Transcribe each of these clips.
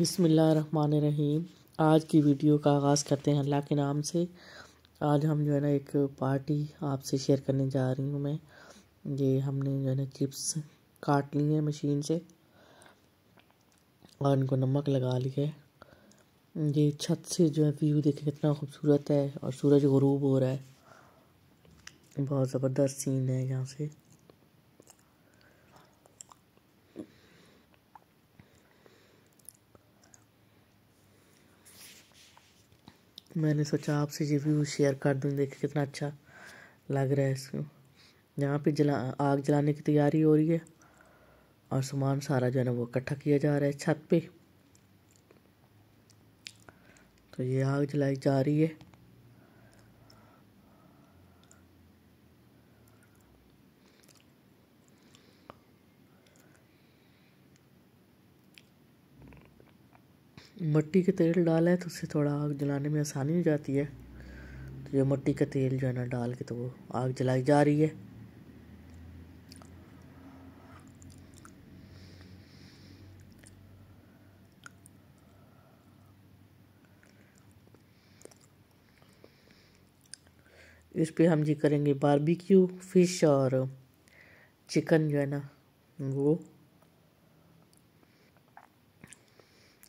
रहीम आज की वीडियो का आगाज़ करते हैं अल्लाह के नाम से आज हम जो है ना एक पार्टी आपसे शेयर करने जा रही हूँ मैं ये हमने जो है ना चिप्स काट ली हैं मशीन से और इनको नमक लगा लिया है ये छत से जो है व्यू देखें कितना खूबसूरत है और सूरज गरूब हो रहा है बहुत ज़बरदस्त सीन है यहाँ से मैंने सोचा आपसे रिव्यू शेयर कर दूँ देखिए कितना अच्छा लग रहा है इसको यहाँ पे जला आग जलाने की तैयारी हो रही है और सामान सारा जो है ना वो इकट्ठा किया जा रहा है छत पे तो ये आग जलाई जा रही है मट्टी का तेल डाला है तो उससे थोड़ा आग जलाने में आसानी हो जाती है तो ये मट्टी का तेल जो है ना डाल के तो वो आग जलाई जा रही है इस पे हम जी करेंगे बारबेक्यू फिश और चिकन जो है ना वो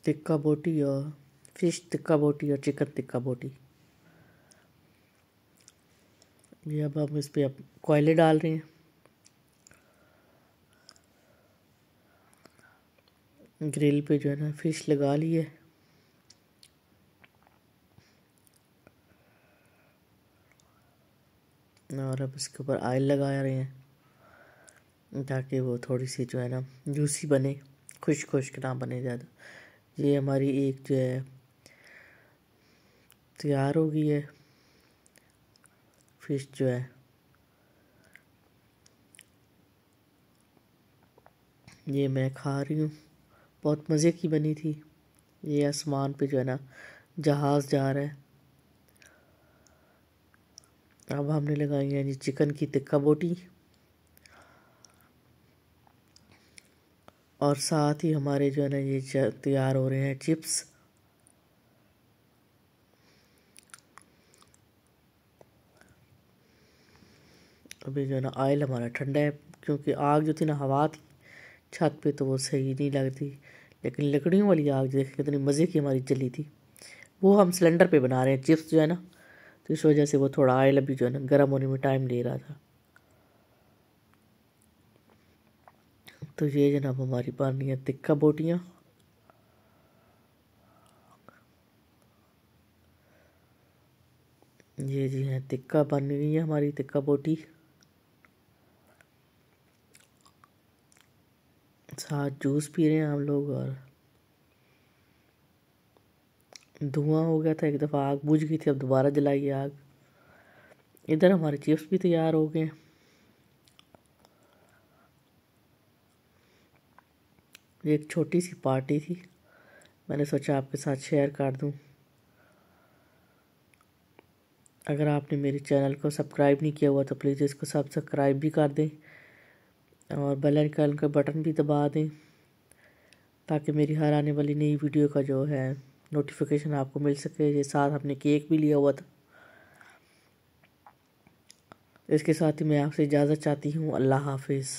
टिक्का बोटी और फिश टिक्का बोटी और चिकन टिक्का बोटी ये अब हम इस पर अब कोयले डाल रहे हैं ग्रिल पे जो है ना फिश लगा ली है और अब इसके ऊपर आयल लगा रहे हैं ताकि वो थोड़ी सी जो है ना जूसी बने खुश खुश ना बने ज़्यादा ये हमारी एक जो है तैयार हो गई है फिश जो है ये मैं खा रही हूँ बहुत मज़े की बनी थी ये आसमान पे जो है ना जहाज़ जा रहा है अब हमने लगाई है जी चिकन की तिक्का बोटी और साथ ही हमारे जो है ना ये तैयार हो रहे हैं चिप्स अभी जो है ना आयल हमारा ठंडा है क्योंकि आग जो थी ना हवा थी छत पे तो वो सही नहीं लगती लेकिन लकड़ियों वाली आग जो देखिए कितनी मज़े की हमारी चली थी वो हम सिलेंडर पे बना रहे हैं चिप्स जो है ना तो इस वजह से वो थोड़ा आयल अभी जो है ना गर्म होने में टाइम ले रहा था तो ये जनाब हमारी पानी है तिक्का बोटियाँ ये जी हैं तिक्का बन गई है हमारी तिक्का बोटी साथ जूस पी रहे हैं हम लोग और धुआं हो गया था एक दफ़ा आग बुझ गई थी अब दोबारा जलाई आग इधर हमारे चिप्स भी तैयार हो गए एक छोटी सी पार्टी थी मैंने सोचा आपके साथ शेयर कर दूं अगर आपने मेरे चैनल को सब्सक्राइब नहीं किया हुआ तो प्लीज़ इसको सब्सक्राइब भी कर दें और बेल आइकन का बटन भी दबा दें ताकि मेरी हर आने वाली नई वीडियो का जो है नोटिफिकेशन आपको मिल सके ये साथ हमने केक भी लिया हुआ था इसके साथ ही मैं आपसे इजाज़त चाहती हूँ अल्लाह हाफिज़